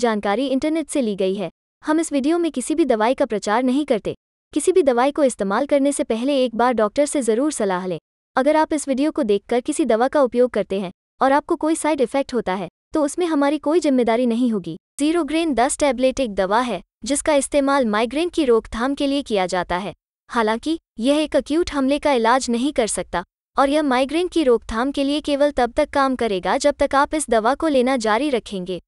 जानकारी इंटरनेट से ली गई है हम इस वीडियो में किसी भी दवाई का प्रचार नहीं करते किसी भी दवाई को इस्तेमाल करने से पहले एक बार डॉक्टर से ज़रूर सलाह लें अगर आप इस वीडियो को देखकर किसी दवा का उपयोग करते हैं और आपको कोई साइड इफेक्ट होता है तो उसमें हमारी कोई जिम्मेदारी नहीं होगी जीरो ग्रेन दस टैबलेट एक दवा है जिसका इस्तेमाल माइग्रेन की रोकथाम के लिए किया जाता है हालांकि यह एक अक्यूट हमले का इलाज नहीं कर सकता और यह माइग्रेन की रोकथाम के लिए केवल तब तक काम करेगा जब तक आप इस दवा को लेना जारी रखेंगे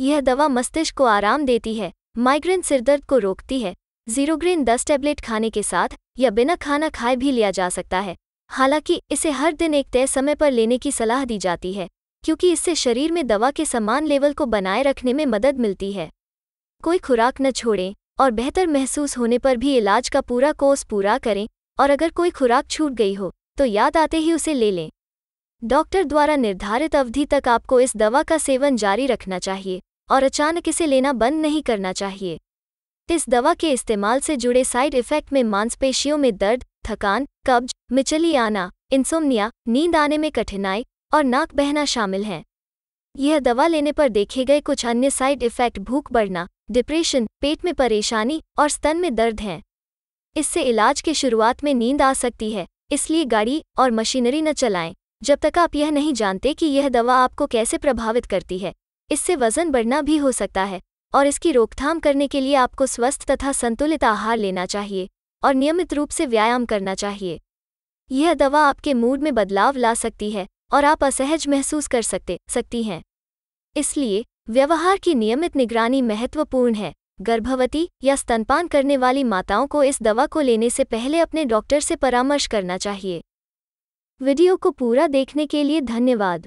यह दवा मस्तिष्क को आराम देती है माइग्रेन सिरदर्द को रोकती है जीरोग्रेन दस टैबलेट खाने के साथ या बिना खाना खाए भी लिया जा सकता है हालांकि इसे हर दिन एक तय समय पर लेने की सलाह दी जाती है क्योंकि इससे शरीर में दवा के समान लेवल को बनाए रखने में मदद मिलती है कोई खुराक न छोड़ें और बेहतर महसूस होने पर भी इलाज का पूरा कोर्स पूरा करें और अगर कोई खुराक छूट गई हो तो याद आते ही उसे ले लें डॉक्टर द्वारा निर्धारित अवधि तक आपको इस दवा का सेवन जारी रखना चाहिए और अचानक इसे लेना बंद नहीं करना चाहिए इस दवा के इस्तेमाल से जुड़े साइड इफ़ेक्ट में मांसपेशियों में दर्द थकान कब्ज मिचली आना इंसोमनिया नींद आने में कठिनाई और नाक बहना शामिल हैं यह दवा लेने पर देखे गए कुछ अन्य साइड इफ़ेक्ट भूख बढ़ना डिप्रेशन पेट में परेशानी और स्तन में दर्द हैं इससे इलाज की शुरुआत में नींद आ सकती है इसलिए गाड़ी और मशीनरी न चलाएं जब तक आप यह नहीं जानते कि यह दवा आपको कैसे प्रभावित करती है इससे वजन बढ़ना भी हो सकता है और इसकी रोकथाम करने के लिए आपको स्वस्थ तथा संतुलित आहार लेना चाहिए और नियमित रूप से व्यायाम करना चाहिए यह दवा आपके मूड में बदलाव ला सकती है और आप असहज महसूस कर सकते सकती हैं इसलिए व्यवहार की नियमित निगरानी महत्वपूर्ण है गर्भवती या स्तनपान करने वाली माताओं को इस दवा को लेने से पहले अपने डॉक्टर से परामर्श करना चाहिए वीडियो को पूरा देखने के लिए धन्यवाद